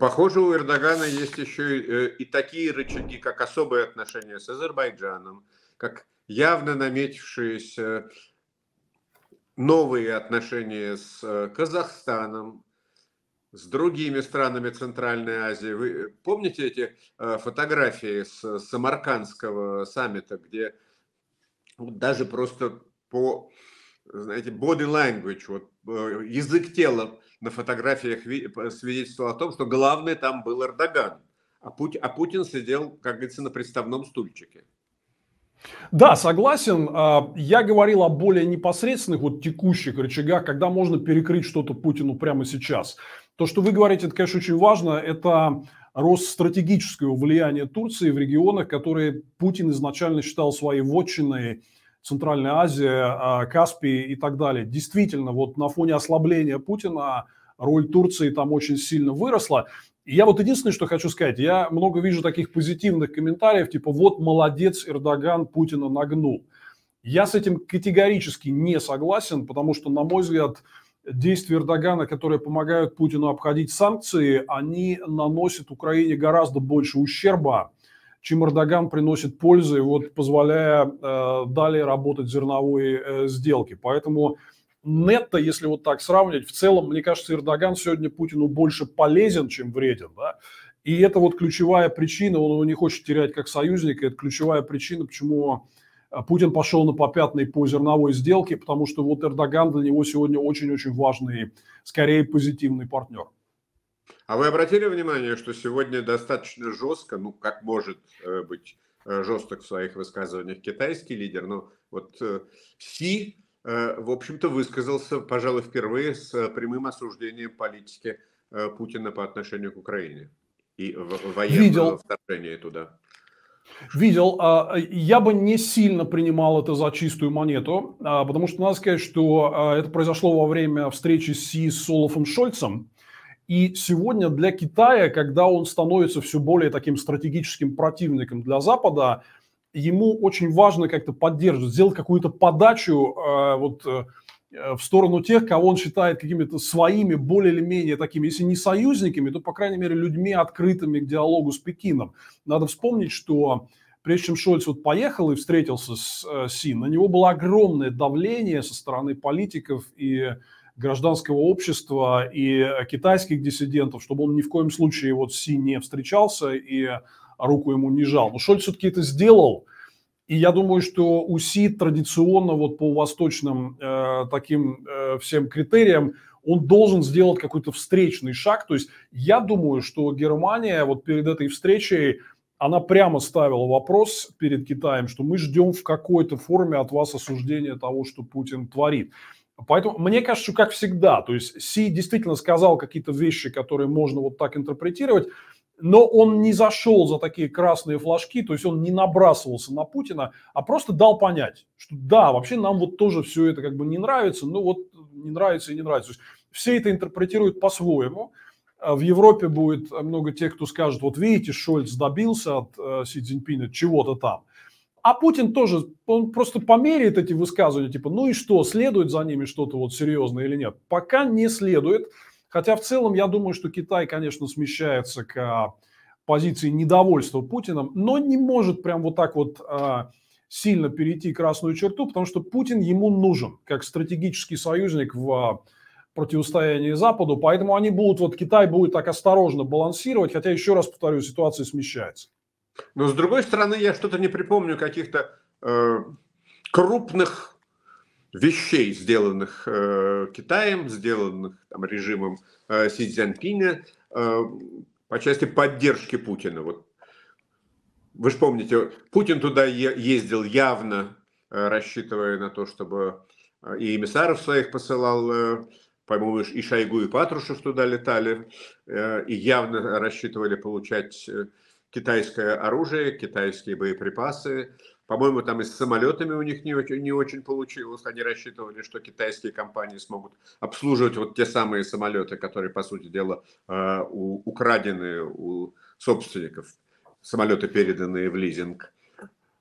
Похоже, у Эрдогана есть еще и, э, и такие рычаги, как особые отношения с Азербайджаном, как явно наметившиеся новые отношения с э, Казахстаном, с другими странами Центральной Азии. Вы э, помните эти фотографии с Самаркандского саммита, где даже просто по знаете, body language, вот, язык тела на фотографиях свидетельствовал о том, что главный там был Эрдоган, а, Пути, а Путин сидел, как говорится, на приставном стульчике. Да, согласен. А, я говорил о более непосредственных, вот текущих рычагах, когда можно перекрыть что-то Путину прямо сейчас. То, что вы говорите, это, конечно, очень важно. Это рост стратегического влияния Турции в регионах, которые Путин изначально считал своей вотчиной, Центральная Азия, а, Каспий и так далее. Действительно, вот на фоне ослабления Путина роль Турции там очень сильно выросла. И я вот единственное, что хочу сказать, я много вижу таких позитивных комментариев, типа вот молодец, Эрдоган Путина нагнул. Я с этим категорически не согласен, потому что, на мой взгляд, действия Эрдогана, которые помогают Путину обходить санкции, они наносят Украине гораздо больше ущерба, чем Эрдоган приносит пользы, вот позволяя э, далее работать зерновые э, сделки. Поэтому нетто, если вот так сравнивать, в целом, мне кажется, Эрдоган сегодня Путину больше полезен, чем вреден, да, и это вот ключевая причина, он его не хочет терять как союзника, это ключевая причина, почему а, Путин пошел на попятный по зерновой сделке, потому что вот Эрдоган для него сегодня очень-очень важный, скорее позитивный партнер. А вы обратили внимание, что сегодня достаточно жестко, ну как может э, быть э, жесток в своих высказываниях китайский лидер, но вот э, Си Э, в общем-то, высказался, пожалуй, впервые с э, прямым осуждением политики э, Путина по отношению к Украине и военного Видел. вторжения туда. Видел. А, я бы не сильно принимал это за чистую монету, а, потому что надо сказать, что а, это произошло во время встречи Си с Олафом Шольцем. И сегодня для Китая, когда он становится все более таким стратегическим противником для Запада, ему очень важно как-то поддерживать, сделать какую-то подачу э, вот э, э, в сторону тех, кого он считает какими-то своими, более или менее такими, если не союзниками, то, по крайней мере, людьми, открытыми к диалогу с Пекином. Надо вспомнить, что прежде чем Шольц вот поехал и встретился с э, Си, на него было огромное давление со стороны политиков и гражданского общества и китайских диссидентов, чтобы он ни в коем случае вот Си не встречался и а руку ему не жал. Но Шольц все-таки это сделал. И я думаю, что УСИ традиционно вот по восточным э, таким э, всем критериям он должен сделать какой-то встречный шаг. То есть я думаю, что Германия вот перед этой встречей она прямо ставила вопрос перед Китаем, что мы ждем в какой-то форме от вас осуждения того, что Путин творит. Поэтому мне кажется, что как всегда, то есть Си действительно сказал какие-то вещи, которые можно вот так интерпретировать, но он не зашел за такие красные флажки, то есть он не набрасывался на Путина, а просто дал понять, что да, вообще нам вот тоже все это как бы не нравится, ну вот не нравится и не нравится. То есть все это интерпретируют по-своему. А в Европе будет много тех, кто скажет, вот видите, Шольц добился от э, Си Цзиньпина чего-то там. А Путин тоже, он просто померяет эти высказывания, типа, ну и что, следует за ними что-то вот серьезное или нет? Пока не следует. Хотя в целом я думаю, что Китай, конечно, смещается к а, позиции недовольства Путиным, но не может прям вот так вот а, сильно перейти красную черту, потому что Путин ему нужен как стратегический союзник в а, противостоянии Западу, поэтому они будут, вот Китай будет так осторожно балансировать, хотя, еще раз повторю, ситуация смещается. Но, с другой стороны, я что-то не припомню каких-то э, крупных вещей, сделанных э, Китаем, сделанных там, режимом э, Си Цзяньпиня э, по части поддержки Путина. Вот. Вы же помните, Путин туда е- ездил явно, э, рассчитывая на то, чтобы э, и эмиссаров своих посылал, э, по-моему, и Шойгу, и Патрушев туда летали, э, и явно рассчитывали получать э, китайское оружие, китайские боеприпасы, по-моему, там и с самолетами у них не очень, не очень получилось. Они рассчитывали, что китайские компании смогут обслуживать вот те самые самолеты, которые, по сути дела, э, у, украдены у собственников. Самолеты, переданные в лизинг.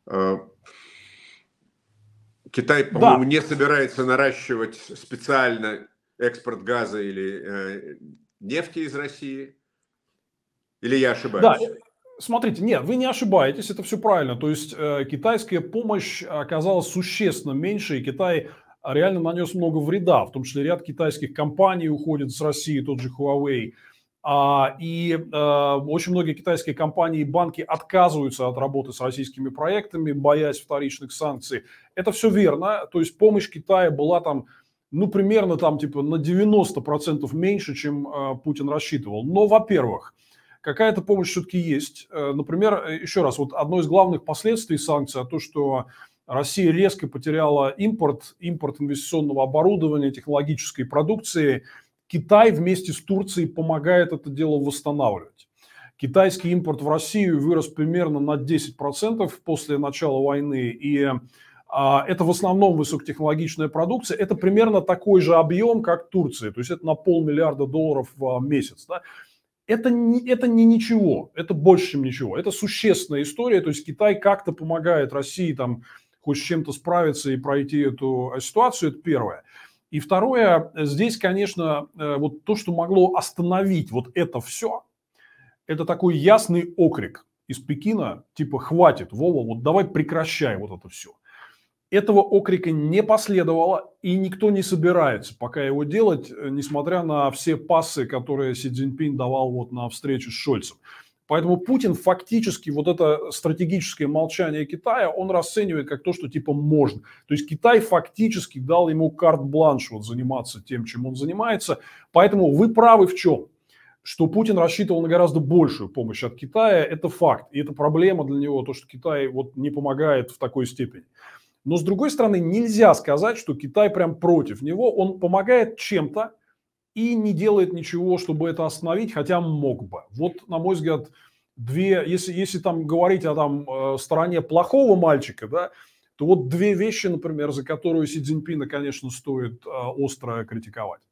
Э, Китай, по-моему, да. не собирается наращивать специально экспорт газа или э, нефти из России. Или я ошибаюсь? Да. Смотрите, нет, вы не ошибаетесь, это все правильно. То есть э, китайская помощь оказалась существенно меньше, и Китай реально нанес много вреда, в том числе ряд китайских компаний уходит с России, тот же Huawei. А, и э, очень многие китайские компании и банки отказываются от работы с российскими проектами, боясь вторичных санкций. Это все верно. То есть помощь Китая была там, ну, примерно там типа на 90% меньше, чем э, Путин рассчитывал. Но, во-первых, э, Какая-то помощь все-таки есть. Э, например, э, еще раз, вот одно из главных последствий санкций, а то, что Россия резко потеряла импорт, импорт инвестиционного оборудования, технологической продукции. Китай вместе с Турцией помогает это дело восстанавливать. Китайский импорт в Россию вырос примерно на 10% после начала войны. И а, это в основном высокотехнологичная продукция. Это примерно такой же объем, как Турция. То есть это на полмиллиарда долларов в а, месяц. Да? это не, это не ничего, это больше, чем ничего. Это существенная история, то есть Китай как-то помогает России там хоть с чем-то справиться и пройти эту а, ситуацию, это первое. И второе, здесь, конечно, э, вот то, что могло остановить вот это все, это такой ясный окрик из Пекина, типа, хватит, Вова, вот давай прекращай вот это все. Этого окрика не последовало, и никто не собирается пока его делать, э, несмотря на все пассы, которые Си Цзиньпинь давал вот на встречу с Шольцем. Поэтому Путин фактически вот это стратегическое молчание Китая, он расценивает как то, что типа можно. То есть Китай фактически дал ему карт-бланш вот заниматься тем, чем он занимается. Поэтому вы правы в чем? Что Путин рассчитывал на гораздо большую помощь от Китая, это факт. И это проблема для него, то, что Китай вот не помогает в такой степени. Но, с другой стороны, нельзя сказать, что Китай прям против него. Он помогает чем-то и не делает ничего, чтобы это остановить, хотя мог бы. Вот, на мой взгляд, две, если, если там говорить о там, э, стороне плохого мальчика, да, то вот две вещи, например, за которую Си Цзиньпина, конечно, стоит э, остро критиковать.